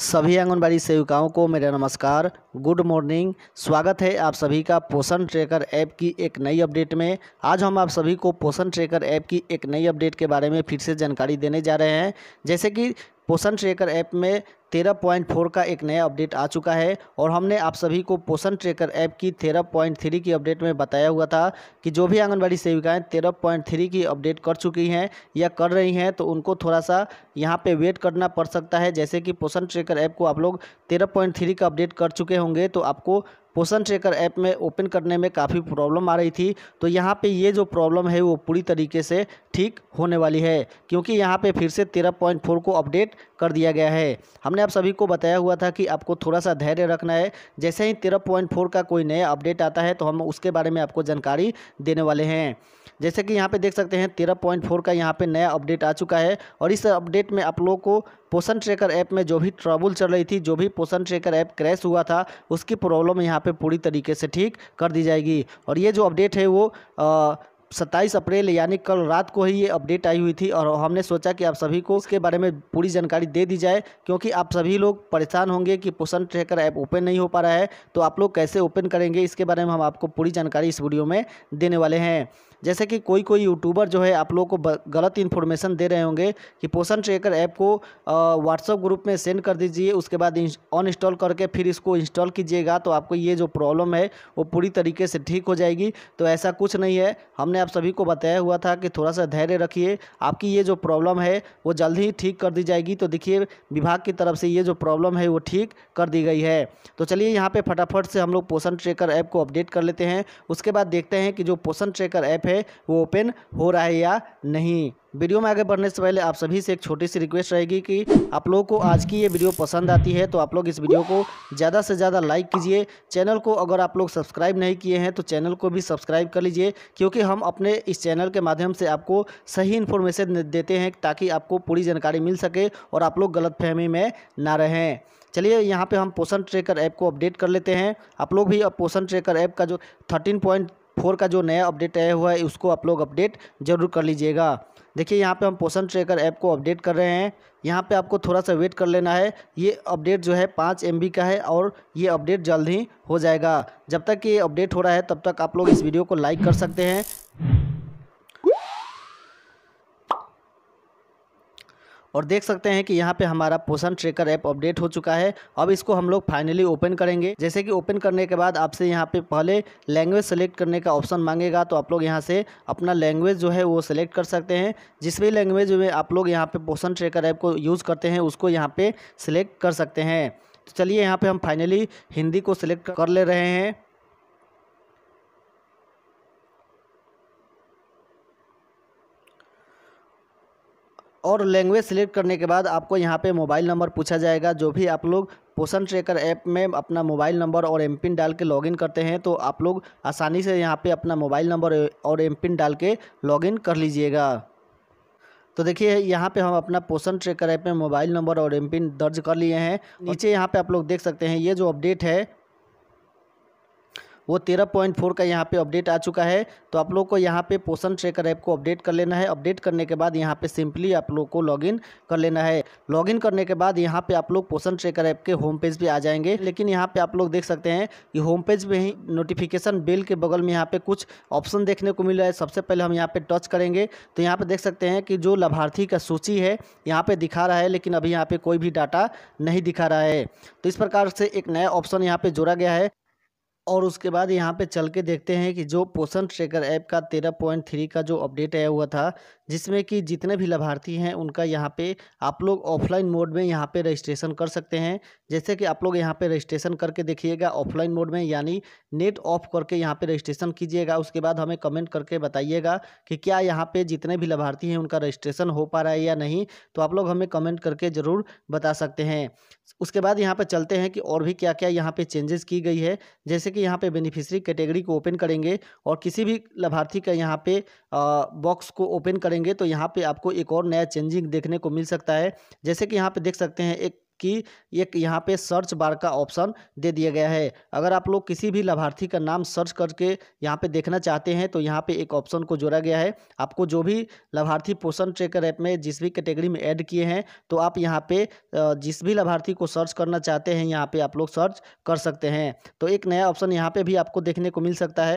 सभी आंगनबाड़ी सेविकाओं को मेरा नमस्कार गुड मॉर्निंग स्वागत है आप सभी का पोषण ट्रैकर ऐप की एक नई अपडेट में आज हम आप सभी को पोषण ट्रैकर ऐप की एक नई अपडेट के बारे में फिर से जानकारी देने जा रहे हैं जैसे कि पोषण ट्रेकर ऐप में तेरह पॉइंट फोर का एक नया अपडेट आ चुका है और हमने आप सभी को पोषण ट्रेकर ऐप की तेरह पॉइंट थ्री की अपडेट में बताया हुआ था कि जो भी आंगनबाड़ी सेविकाएं तेरह पॉइंट थ्री की अपडेट कर चुकी हैं या कर रही हैं तो उनको थोड़ा सा यहाँ पे वेट करना पड़ सकता है जैसे कि पोषण ट्रेकर ऐप को आप लोग तेरह पॉइंट थ्री का अपडेट कर चुके होंगे तो आपको पोषण ट्रेकर ऐप में ओपन करने में काफ़ी प्रॉब्लम आ रही थी तो यहाँ पे ये जो प्रॉब्लम है वो पूरी तरीके से ठीक होने वाली है क्योंकि यहाँ पे फिर से 13.4 को अपडेट कर दिया गया है हमने आप सभी को बताया हुआ था कि आपको थोड़ा सा धैर्य रखना है जैसे ही 13.4 का कोई नया अपडेट आता है तो हम उसके बारे में आपको जानकारी देने वाले हैं जैसे कि यहाँ पे देख सकते हैं तेरह पॉइंट फोर का यहाँ पे नया अपडेट आ चुका है और इस अपडेट में आप लोगों को पोषण ट्रेकर ऐप में जो भी ट्रबल चल रही थी जो भी पोषण ट्रेकर ऐप क्रैश हुआ था उसकी प्रॉब्लम यहाँ पे पूरी तरीके से ठीक कर दी जाएगी और ये जो अपडेट है वो आ, सत्ताईस अप्रैल यानी कल रात को ही ये अपडेट आई हुई थी और हमने सोचा कि आप सभी को इसके बारे में पूरी जानकारी दे दी जाए क्योंकि आप सभी लोग परेशान होंगे कि पोषण ट्रैकर ऐप ओपन नहीं हो पा रहा है तो आप लोग कैसे ओपन करेंगे इसके बारे में हम आपको पूरी जानकारी इस वीडियो में देने वाले हैं जैसे कि कोई कोई यूट्यूबर जो है आप लोगों को गलत इन्फॉर्मेशन दे रहे होंगे कि पोषण ट्रेकर ऐप को व्हाट्सअप ग्रुप में सेंड कर दीजिए उसके बाद अन इंस्टॉल करके फिर इसको इंस्टॉल कीजिएगा तो आपको ये जो प्रॉब्लम है वो पूरी तरीके से ठीक हो जाएगी तो ऐसा कुछ नहीं है हमने आप सभी को बताया हुआ था कि थोड़ा सा धैर्य रखिए आपकी ये जो प्रॉब्लम है वो जल्द ही ठीक कर दी जाएगी तो देखिए विभाग की तरफ से ये जो प्रॉब्लम है वो ठीक कर दी गई है तो चलिए यहाँ पर फटाफट से हम लोग पोषण ट्रेकर ऐप को अपडेट कर लेते हैं उसके बाद देखते हैं कि जो पोषण ट्रेकर ऐप है है वो ओपन हो रहा है या नहीं वीडियो में आगे बढ़ने से पहले आप सभी से एक छोटी सी रिक्वेस्ट रहेगी कि आप लोगों को आज की ये वीडियो पसंद आती है तो आप लोग इस वीडियो को ज़्यादा से ज़्यादा लाइक कीजिए चैनल को अगर आप लोग सब्सक्राइब नहीं किए हैं तो चैनल को भी सब्सक्राइब कर लीजिए क्योंकि हम अपने इस चैनल के माध्यम से आपको सही इन्फॉर्मेशन देते हैं ताकि आपको पूरी जानकारी मिल सके और आप लोग गलत फहमी में ना रहें चलिए यहाँ पे हम पोषण ट्रेकर ऐप को अपडेट कर लेते हैं आप लोग भी अब पोषण ट्रेकर ऐप का जो थर्टीन पॉइंट फोर का जो नया अपडेट आया हुआ है उसको आप लोग अपडेट ज़रूर कर लीजिएगा देखिए यहाँ पे हम पोषण ट्रैकर ऐप को अपडेट कर रहे हैं यहाँ पे आपको थोड़ा सा वेट कर लेना है ये अपडेट जो है पाँच एम का है और ये अपडेट जल्द ही हो जाएगा जब तक ये अपडेट हो रहा है तब तक आप लोग इस वीडियो को लाइक कर सकते हैं और देख सकते हैं कि यहाँ पे हमारा पोषण ट्रेकर ऐप अपडेट हो चुका है अब इसको हम लोग फाइनली ओपन करेंगे जैसे कि ओपन करने के बाद आपसे यहाँ पे पहले लैंग्वेज सेलेक्ट करने का ऑप्शन मांगेगा तो आप लोग यहाँ से अपना लैंग्वेज जो है वो सिलेक्ट कर सकते हैं जिस भी लैंग्वेज में आप लोग यहाँ पर पोषण ट्रेकर ऐप को यूज़ करते हैं उसको यहाँ पर सिलेक्ट कर सकते हैं तो चलिए यहाँ पर हम फाइनली हिंदी को सिलेक्ट कर ले रहे हैं और लैंग्वेज सेलेक्ट करने के बाद आपको यहाँ पे मोबाइल नंबर पूछा जाएगा जो भी आप लोग पोषण ट्रेकर ऐप में अपना मोबाइल नंबर और एम पिन डाल के लॉगिन करते हैं तो आप लोग आसानी से यहाँ पे अपना मोबाइल नंबर और एम पिन डाल के लॉगिन कर लीजिएगा तो देखिए यहाँ पे हम अपना पोषण ट्रेकर ऐप में मोबाइल नंबर और एम पिन दर्ज कर लिए हैं नीचे यहाँ पे आप लोग देख सकते हैं ये जो अपडेट है वो तेरह पॉइंट फोर का यहाँ पे अपडेट आ चुका है तो आप लोग को यहाँ पे पोषण ट्रेकर ऐप को अपडेट कर लेना है अपडेट करने के बाद यहाँ पे सिंपली आप लोग को लॉगिन कर लेना है लॉगिन करने के बाद यहाँ पे आप लोग पोषण ट्रेकर ऐप के होम पेज पे आ जाएंगे लेकिन यहाँ पे आप लोग देख सकते हैं कि होम पेज में ही नोटिफिकेशन बिल के बगल में यहाँ पे कुछ ऑप्शन देखने को मिल रहा है सबसे पहले हम यहाँ पे टच करेंगे तो यहाँ पे देख सकते हैं कि जो लाभार्थी का सूची है यहाँ पे दिखा रहा है लेकिन अभी यहाँ पे कोई भी डाटा नहीं दिखा रहा है तो इस प्रकार से एक नया ऑप्शन यहाँ पे जोड़ा गया है और उसके बाद यहाँ पे चल के देखते हैं कि जो पोषण ट्रेकर ऐप का तेरह पॉइंट थ्री का जो अपडेट आया हुआ था जिसमें कि जितने भी लाभार्थी हैं उनका यहाँ पे आप लोग ऑफलाइन मोड में यहाँ पे रजिस्ट्रेशन कर सकते हैं जैसे कि आप लोग यहाँ पे रजिस्ट्रेशन करके देखिएगा ऑफलाइन मोड में यानी नेट ऑफ करके यहाँ पर रजिस्ट्रेशन कीजिएगा उसके बाद हमें कमेंट करके बताइएगा कि क्या यहाँ पर जितने भी लाभार्थी हैं उनका रजिस्ट्रेशन हो पा रहा है या नहीं तो आप लोग हमें कमेंट करके ज़रूर बता सकते हैं उसके बाद यहाँ पर चलते हैं कि और भी क्या क्या यहाँ पर चेंजेस की गई है जैसे कि यहाँ पे बेनिफिशरी कैटेगरी को ओपन करेंगे और किसी भी लाभार्थी का यहाँ पे बॉक्स को ओपन करेंगे तो यहाँ पे आपको एक और नया चेंजिंग देखने को मिल सकता है जैसे कि यहाँ पे देख सकते हैं एक कि एक यहाँ पे सर्च बार का ऑप्शन दे दिया गया है अगर आप लोग किसी भी लाभार्थी का नाम सर्च करके यहाँ पे देखना चाहते हैं तो यहाँ पे एक ऑप्शन को जोड़ा गया है आपको जो भी लाभार्थी पोषण ट्रेकर ऐप में जिस भी कैटेगरी में ऐड किए हैं तो आप यहाँ पे जिस भी लाभार्थी को सर्च करना चाहते हैं यहाँ पर आप लोग सर्च कर सकते हैं तो एक नया ऑप्शन यहाँ पर भी आपको देखने को मिल सकता है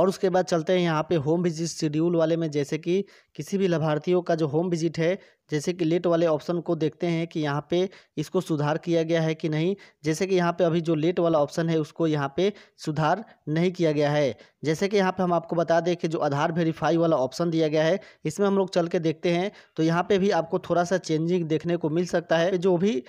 और उसके बाद चलते हैं यहाँ पे होम विजिट शेड्यूल वाले में जैसे कि किसी भी लाभार्थियों का जो होम विजिट है जैसे कि लेट वाले ऑप्शन को देखते हैं कि यहाँ पे इसको सुधार किया गया है कि नहीं जैसे कि यहाँ पे अभी जो लेट वाला ऑप्शन है उसको यहाँ पे सुधार नहीं किया गया है जैसे कि यहाँ पे हम आपको बता दें कि जो आधार वेरीफाई वाला ऑप्शन दिया गया है इसमें हम लोग चल के देखते हैं तो यहाँ पर भी आपको थोड़ा सा चेंजिंग देखने को मिल सकता है जो भी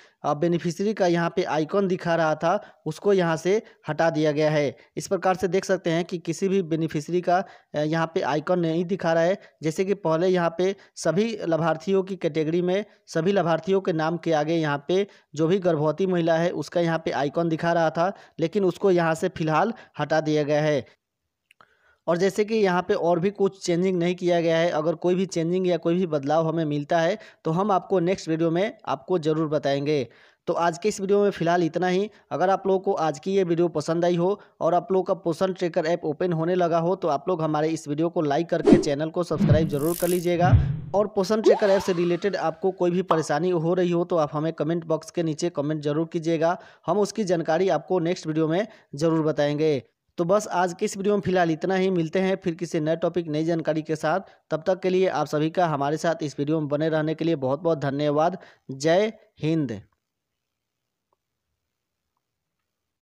बेनिफिशरी का यहाँ पर आइकॉन दिखा रहा था उसको यहाँ से हटा दिया गया है इस प्रकार से देख सकते हैं कि किसी भी बेनिफिशरी का यहाँ पर आइकॉन नहीं दिखा रहा है जैसे कि पहले यहाँ पर सभी लाभार्थियों की कैटेगरी में सभी लाभार्थियों के नाम के आगे यहाँ पे जो भी गर्भवती महिला है उसका यहाँ पे आइकॉन दिखा रहा था लेकिन उसको यहाँ से फिलहाल हटा दिया गया है और जैसे कि यहाँ पे और भी कुछ चेंजिंग नहीं किया गया है अगर कोई भी चेंजिंग या कोई भी बदलाव हमें मिलता है तो हम आपको नेक्स्ट वीडियो में आपको ज़रूर बताएंगे तो आज के इस वीडियो में फिलहाल इतना ही अगर आप लोगों को आज की ये वीडियो पसंद आई हो और आप लोगों का पोषण ट्रेकर ऐप ओपन होने लगा हो तो आप लोग हमारे इस वीडियो को लाइक करके चैनल को सब्सक्राइब जरूर कर लीजिएगा और पोषण ट्रेकर ऐप से रिलेटेड आपको कोई भी परेशानी हो रही हो तो आप हमें कमेंट बॉक्स के नीचे कमेंट जरूर कीजिएगा हम उसकी जानकारी आपको नेक्स्ट वीडियो में ज़रूर बताएंगे तो बस आज के इस वीडियो में फिलहाल इतना ही मिलते हैं फिर किसी नए टॉपिक नई जानकारी के साथ तब तक के लिए आप सभी का हमारे साथ इस वीडियो में बने रहने के लिए बहुत बहुत धन्यवाद जय हिंद